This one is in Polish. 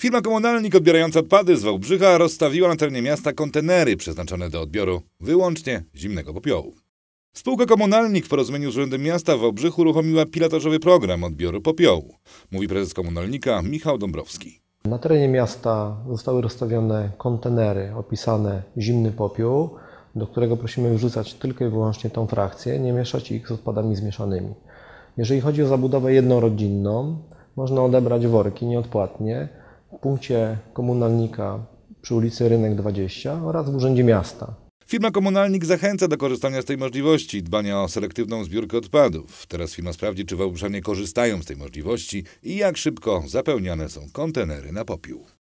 Firma komunalnik odbierająca odpady z Wałbrzycha rozstawiła na terenie miasta kontenery przeznaczone do odbioru wyłącznie zimnego popiołu. Spółka Komunalnik w porozumieniu z Urzędem Miasta w Wałbrzychu uruchomiła pilotażowy program odbioru popiołu, mówi prezes komunalnika Michał Dąbrowski. Na terenie miasta zostały rozstawione kontenery opisane zimny popiół, do którego prosimy wrzucać tylko i wyłącznie tą frakcję, nie mieszać ich z odpadami zmieszanymi. Jeżeli chodzi o zabudowę jednorodzinną, można odebrać worki nieodpłatnie, punkcie komunalnika przy ulicy Rynek 20 oraz w Urzędzie Miasta. Firma Komunalnik zachęca do korzystania z tej możliwości dbania o selektywną zbiórkę odpadów. Teraz firma sprawdzi, czy Wałbrzanie korzystają z tej możliwości i jak szybko zapełniane są kontenery na popiół.